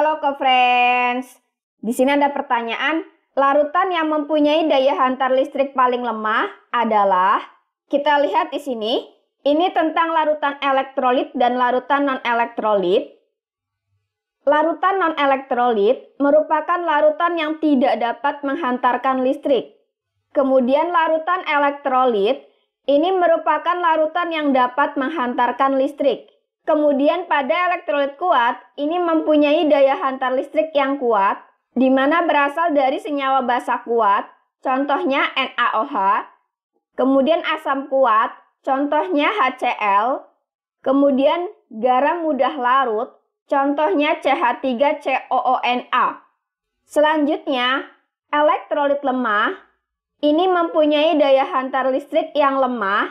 Halo ke friends di sini ada pertanyaan. Larutan yang mempunyai daya hantar listrik paling lemah adalah, kita lihat di sini, ini tentang larutan elektrolit dan larutan non-elektrolit. Larutan non-elektrolit merupakan larutan yang tidak dapat menghantarkan listrik. Kemudian larutan elektrolit ini merupakan larutan yang dapat menghantarkan listrik. Kemudian pada elektrolit kuat, ini mempunyai daya hantar listrik yang kuat, di mana berasal dari senyawa basa kuat, contohnya NaOH, kemudian asam kuat, contohnya HCl, kemudian garam mudah larut, contohnya CH3COONA. Selanjutnya, elektrolit lemah, ini mempunyai daya hantar listrik yang lemah,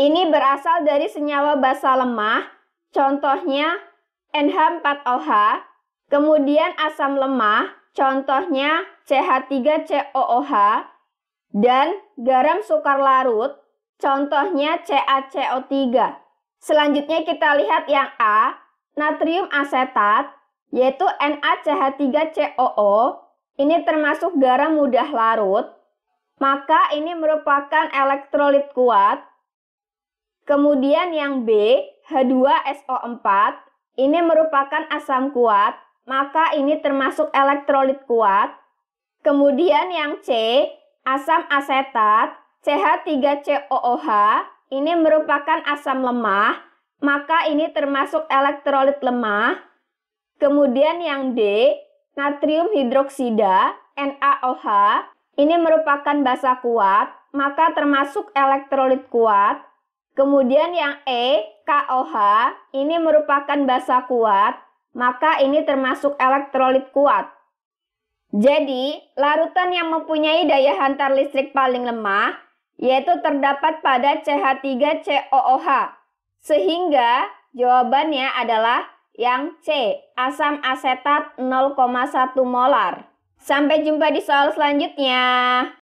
ini berasal dari senyawa basa lemah, contohnya NH4OH, kemudian asam lemah, contohnya CH3COOH, dan garam sukar larut, contohnya CaCO3. Selanjutnya kita lihat yang A, natrium asetat, yaitu NaCH3COO, ini termasuk garam mudah larut, maka ini merupakan elektrolit kuat. Kemudian yang B, H2SO4 ini merupakan asam kuat, maka ini termasuk elektrolit kuat. Kemudian yang C, asam asetat CH3COOH ini merupakan asam lemah, maka ini termasuk elektrolit lemah. Kemudian yang D, natrium hidroksida NaOH ini merupakan basa kuat, maka termasuk elektrolit kuat. Kemudian yang E, KOH, ini merupakan basa kuat, maka ini termasuk elektrolit kuat. Jadi, larutan yang mempunyai daya hantar listrik paling lemah yaitu terdapat pada CH3COOH. Sehingga jawabannya adalah yang C, asam asetat 0,1 molar. Sampai jumpa di soal selanjutnya.